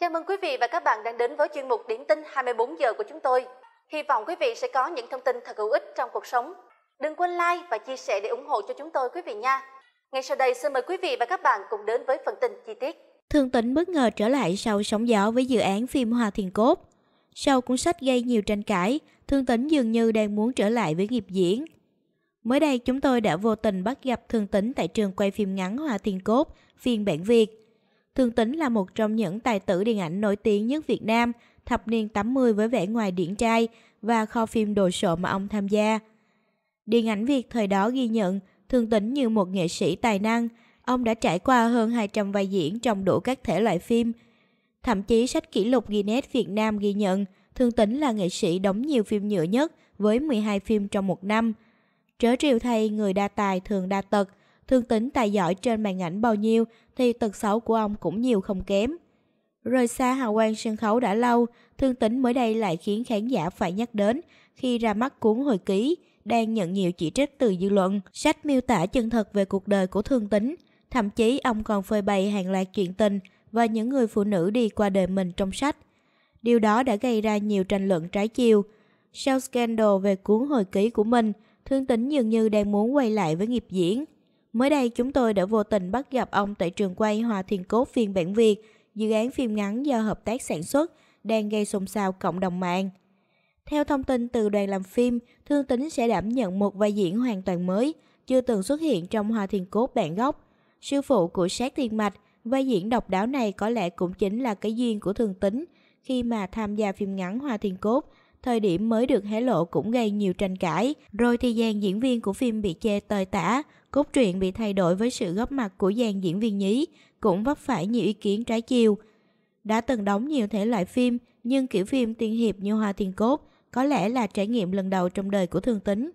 Chào mừng quý vị và các bạn đang đến với chuyên mục Điểm tin 24 giờ của chúng tôi. Hy vọng quý vị sẽ có những thông tin thật hữu ích trong cuộc sống. Đừng quên like và chia sẻ để ủng hộ cho chúng tôi quý vị nha. Ngay sau đây xin mời quý vị và các bạn cùng đến với phần tin chi tiết. Thương Tĩnh bất ngờ trở lại sau sóng gió với dự án phim Hòa Thiền Cốt. Sau cuốn sách gây nhiều tranh cãi, Thương Tĩnh dường như đang muốn trở lại với nghiệp diễn. Mới đây chúng tôi đã vô tình bắt gặp Thương Tĩnh tại trường quay phim ngắn Hòa Thiền Cốt, phiên bản Việt – Thương Tính là một trong những tài tử điện ảnh nổi tiếng nhất Việt Nam, thập niên 80 với vẻ ngoài điển trai và kho phim đồ sộ mà ông tham gia. Điện ảnh Việt thời đó ghi nhận Thương Tính như một nghệ sĩ tài năng, ông đã trải qua hơn 200 vai diễn trong đủ các thể loại phim. Thậm chí sách kỷ lục Guinness Việt Nam ghi nhận Thương Tính là nghệ sĩ đóng nhiều phim nhựa nhất với 12 phim trong một năm. Trớ triều thay người đa tài thường đa tật – thương tính tài giỏi trên màn ảnh bao nhiêu thì tật xấu của ông cũng nhiều không kém. Rời xa hào quang sân khấu đã lâu, thương tính mới đây lại khiến khán giả phải nhắc đến khi ra mắt cuốn hồi ký, đang nhận nhiều chỉ trích từ dư luận. Sách miêu tả chân thật về cuộc đời của thương tính, thậm chí ông còn phơi bày hàng loạt chuyện tình và những người phụ nữ đi qua đời mình trong sách. Điều đó đã gây ra nhiều tranh luận trái chiều. Sau scandal về cuốn hồi ký của mình, thương tính dường như đang muốn quay lại với nghiệp diễn – Mới đây chúng tôi đã vô tình bắt gặp ông tại trường quay Hòa Thiền Cốt phiên bản Việt, dự án phim ngắn do hợp tác sản xuất, đang gây xôn xao cộng đồng mạng. Theo thông tin từ đoàn làm phim, Thương Tính sẽ đảm nhận một vai diễn hoàn toàn mới, chưa từng xuất hiện trong Hoa Thiên Cốt bản gốc. Sư phụ của Sát Thiên Mạch, vai diễn độc đáo này có lẽ cũng chính là cái duyên của Thương Tính khi mà tham gia phim ngắn Hoa Thiên Cốt thời điểm mới được hé lộ cũng gây nhiều tranh cãi, rồi thì dàn diễn viên của phim bị chê tơi tả, cốt truyện bị thay đổi với sự góp mặt của dàn diễn viên nhí, cũng vấp phải nhiều ý kiến trái chiều. Đã từng đóng nhiều thể loại phim, nhưng kiểu phim tiên hiệp như Hoa Thiên Cốt có lẽ là trải nghiệm lần đầu trong đời của Thương Tính.